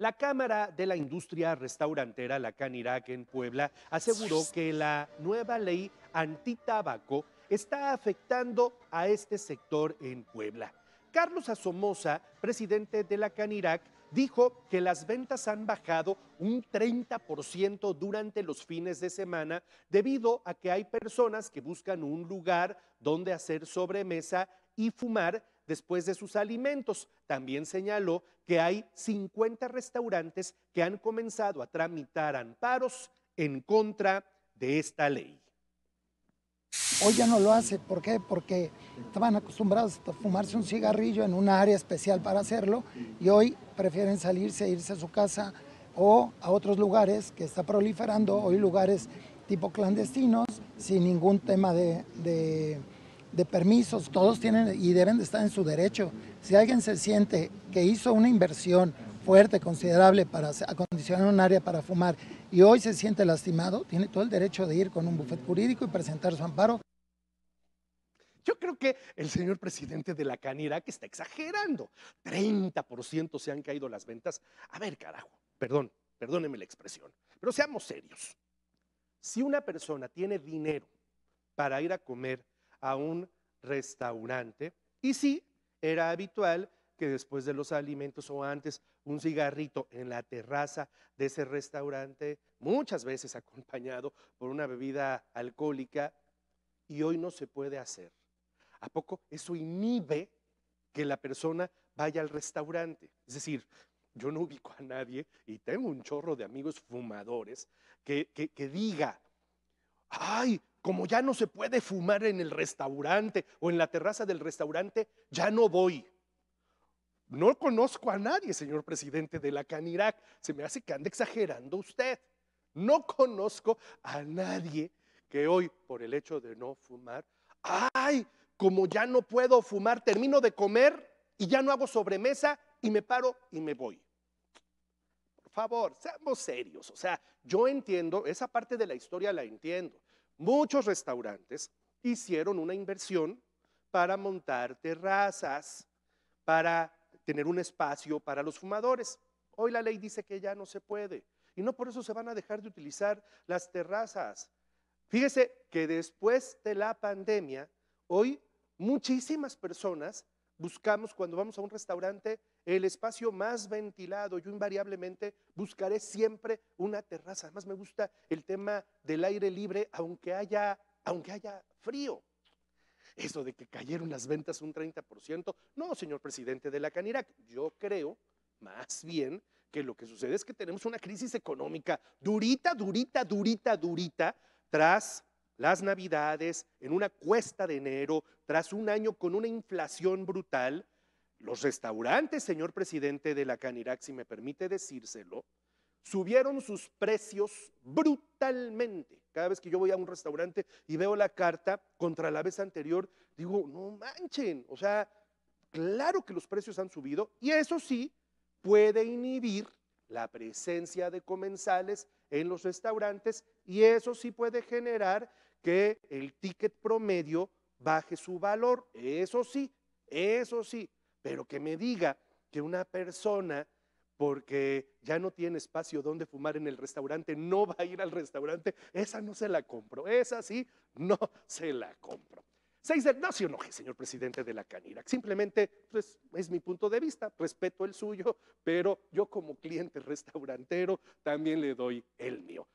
La Cámara de la Industria Restaurantera, la CANIRAC en Puebla, aseguró que la nueva ley antitabaco está afectando a este sector en Puebla. Carlos Asomosa, presidente de la CANIRAC, dijo que las ventas han bajado un 30% durante los fines de semana debido a que hay personas que buscan un lugar donde hacer sobremesa y fumar después de sus alimentos. También señaló que hay 50 restaurantes que han comenzado a tramitar amparos en contra de esta ley. Hoy ya no lo hace, ¿por qué? Porque estaban acostumbrados a fumarse un cigarrillo en un área especial para hacerlo y hoy prefieren salirse, e irse a su casa o a otros lugares que está proliferando, hoy lugares tipo clandestinos, sin ningún tema de de permisos, todos tienen y deben de estar en su derecho. Si alguien se siente que hizo una inversión fuerte, considerable para acondicionar un área para fumar y hoy se siente lastimado, tiene todo el derecho de ir con un bufete jurídico y presentar su amparo. Yo creo que el señor presidente de la que está exagerando. 30% se han caído las ventas. A ver, carajo, perdón, perdóneme la expresión, pero seamos serios. Si una persona tiene dinero para ir a comer a un restaurante. Y sí, era habitual que después de los alimentos o antes un cigarrito en la terraza de ese restaurante, muchas veces acompañado por una bebida alcohólica, y hoy no se puede hacer. ¿A poco eso inhibe que la persona vaya al restaurante? Es decir, yo no ubico a nadie y tengo un chorro de amigos fumadores que, que, que diga, ay, como ya no se puede fumar en el restaurante o en la terraza del restaurante, ya no voy. No conozco a nadie, señor presidente de la Canirac. Se me hace que anda exagerando usted. No conozco a nadie que hoy, por el hecho de no fumar, ay, como ya no puedo fumar, termino de comer y ya no hago sobremesa y me paro y me voy favor, seamos serios. O sea, yo entiendo, esa parte de la historia la entiendo. Muchos restaurantes hicieron una inversión para montar terrazas, para tener un espacio para los fumadores. Hoy la ley dice que ya no se puede. Y no por eso se van a dejar de utilizar las terrazas. Fíjese que después de la pandemia, hoy muchísimas personas buscamos cuando vamos a un restaurante el espacio más ventilado. Yo invariablemente buscaré siempre una terraza. Además me gusta el tema del aire libre, aunque haya, aunque haya frío. Eso de que cayeron las ventas un 30%, no, señor presidente de la Canirac. Yo creo, más bien, que lo que sucede es que tenemos una crisis económica durita, durita, durita, durita, tras las navidades, en una cuesta de enero, tras un año con una inflación brutal los restaurantes, señor presidente de la Canirac, si me permite decírselo, subieron sus precios brutalmente. Cada vez que yo voy a un restaurante y veo la carta contra la vez anterior, digo, no manchen, o sea, claro que los precios han subido y eso sí puede inhibir la presencia de comensales en los restaurantes y eso sí puede generar que el ticket promedio baje su valor. Eso sí, eso sí, pero que me diga que una persona, porque ya no tiene espacio donde fumar en el restaurante, no va a ir al restaurante, esa no se la compro, esa sí, no se la compro. Seis de, no se señor presidente de la Canira, Simplemente, pues, es mi punto de vista, respeto el suyo, pero yo como cliente restaurantero también le doy el mío.